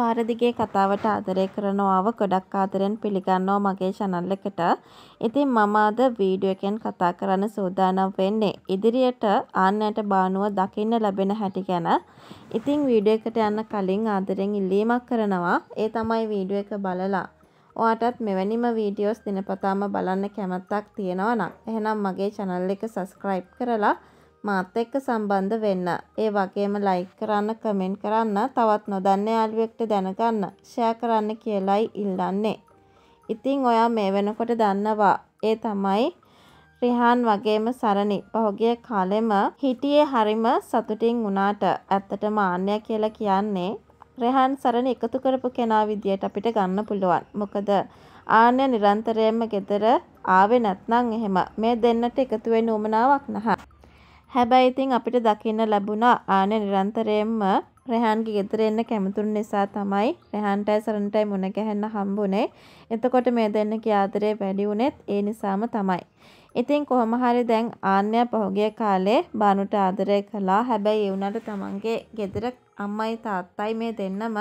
පාරදිගේ කතාවට ආදරය කරනවාව ගොඩක් ආදරෙන් පිළිගන්නවා මගේ channel එකට. ඉතින් මම අද වීඩියෝ එකෙන් කතා කරන්න සූදානම් වෙන්නේ ඉදිරියට ආන්නයට බානුව දකින්න ලැබෙන හැටි ගැන. ඉතින් වීඩියෝ එකට යන්න කලින් ආදරෙන් ඉල්ලීමක් කරනවා. ඒ තමයි වීඩියෝ එක බලලා ඔයාටත් මෙවැනිම වීඩියෝස් දිනපතාම බලන්න කැමත්තක් තියෙනවා නම් එහෙනම් මගේ channel එක subscribe කරලා මාත් එක්ක සම්බන්ධ වෙන්න. ඒ වගේම ලයික් කරන්න, කමෙන්ට් කරන්න, තවත් නොදන්න යාළුවෙක්ට දැනගන්න, ෂෙයා කරන්න කියලායි ඉල්ලන්නේ. ඉතින් ඔයා මේ වෙනකොට දන්නවා. ඒ තමයි රිහාන් වගේම සරණි පහුගිය කාලෙම හිටියේ හරිම සතුටින් වුණාට ඇත්තටම ආන්‍ය කියලා කියන්නේ රෙහන් සරණ එකතු කරපු කෙනා විදියට අපිට ගන්න පුළුවන්. මොකද ආන්‍ය නිරන්තරයෙන්ම ගෙදර ආවේ නැත්නම් එහෙම මේ දෙන්නට එකතු වෙන්න උවමනාවක් නැහැ. හැබැයි ඉතින් අපිට දකින්න ලැබුණා ආන නිරන්තරයෙන්ම රැහන්ගේ ගෙදර එන්න කැමතුණු නිසා තමයි රැහන්ටයි සරණටයි මුණ ගැහෙන්න හම්බුනේ. එතකොට මේ දෙන්නගේ ආදරේ වැඩි වුණෙත් ඒ නිසාම තමයි. ඉතින් කොහොම හරි දැන් ආන්‍යා පහුගිය කාලේ බානුට ආදරය කළා. හැබැයි ඒ වුණාට තමන්ගේ ගෙදර අම්මයි තාත්තයි මේ දෙන්නම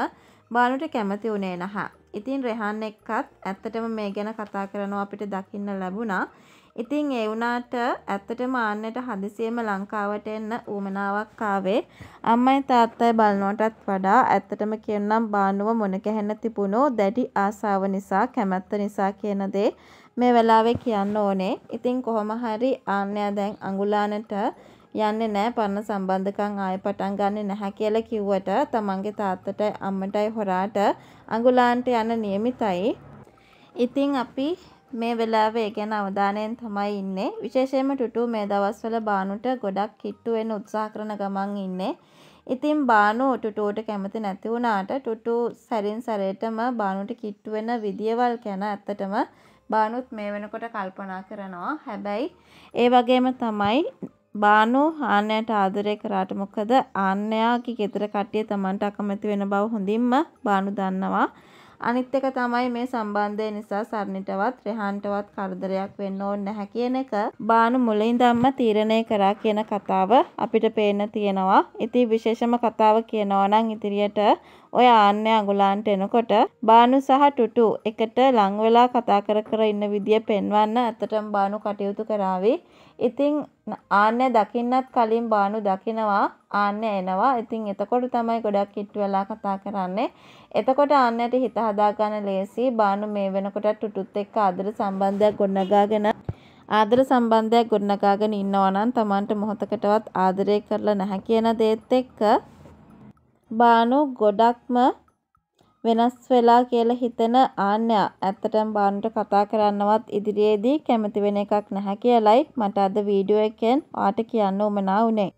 බානුට කැමති වුණේ නැහැ. ඉතින් රෙහන් එක්කත් ඇත්තටම මේ ගැන කතා කරනවා අපිට දකින්න ලැබුණා. ඉතින් ඒ වුණාට ඇත්තටම ආන්නට හදිසියෙම ලංකාවට එන්න ඌමනාවක් ආවේ. අම්මයි තාත්තයි බලනවටත් වඩා ඇත්තටම කියන්නම් බානුව මොන කැහෙන්න තිබුණෝ දැඩි ආසාව නිසා කැමැත්ත නිසා කියන දේ මේ වෙලාවේ කියන්න ඕනේ. ඉතින් කොහොම හරි ආන්නයා දැන් අඟුලානට යන්නේ නැහැ පරණ සම්බන්ධකම් ආයෙ පටන් ගන්නෙ නැහැ කියලා කිව්වට තමන්ගේ තාත්තටයි අම්මටයි හොරාට අඟුලාන්ට යන નિયમિતයි. ඉතින් අපි මේ වෙලාවේ ඒ ගැන අවධානයෙන් තමයි ඉන්නේ. විශේෂයෙන්ම ටුටු මේ දවස්වල බානුට ගොඩක් කිට්ටු වෙන්න උත්සාහ කරන ගමන් ඉන්නේ. ඉතින් බානු ටුටුවට කැමති නැති වුණාට ටුටු සැරින් සැරේටම බානුට කිට්ටු වෙන විදියවල් ගැන ඇත්තටම බානුත් මේ වෙනකොට කල්පනා කරනවා. හැබැයි ඒ වගේම තමයි බානු ආන්නයට ආදරය කරාට මොකද ආන්නයාගේ ගෙදර කට්ටිය Tamanට අකමැති වෙන බව හොඳින්ම බානු දන්නවා. අනිත් එක තමයි මේ සම්බන්ධය නිසා සරණිටවත් රෙහන්ටවත් කරදරයක් වෙන්න ඕනේ නැහැ කියන එක බානු මුලින්දම්ම තීරණය කරා කියන කතාව අපිට පේන්න තියෙනවා. ඉතින් විශේෂම කතාව කියනවා නම් ඉදිරියට ඔය ආන්නේ අගුලාන්ට එනකොට බානු සහ ටුටු එකට ලං වෙලා කතා කර කර ඉන්න විදිය පෙන්වන්න ඇත්තටම බානු කටයුතු කරાવી. ඉතින් ආන්‍ය දකින්නත් කලින් බානු දකිනවා ආන්‍ය එනවා. ඉතින් එතකොට තමයි ගොඩක් කිට්ටු වෙලා කතා කරන්නේ. එතකොට ආන්‍යට හිත හදාගන්න ලේසි. බානු මේ වෙනකොට ටුටුත් එක්ක ආදර සම්බන්ධයක් ගොඩනගාගෙන ආදර සම්බන්ධයක් ගොඩනගාගෙන ඉන්නවා නම් Tamanට මොහොතකටවත් ආදරය කරලා නැහැ කියන දේත් එක්ක බානු ගොඩක්ම වෙනස් වෙලා කියලා හිතෙන ආන්‍යා ඇත්තටම බානුට කතා කරන්නවත් ඉදිරියේදී කැමති වෙන එකක් නැහැ කියලයි මට අද වීඩියෝ එකෙන් ඔයාට කියන්න උවමනා වුණේ.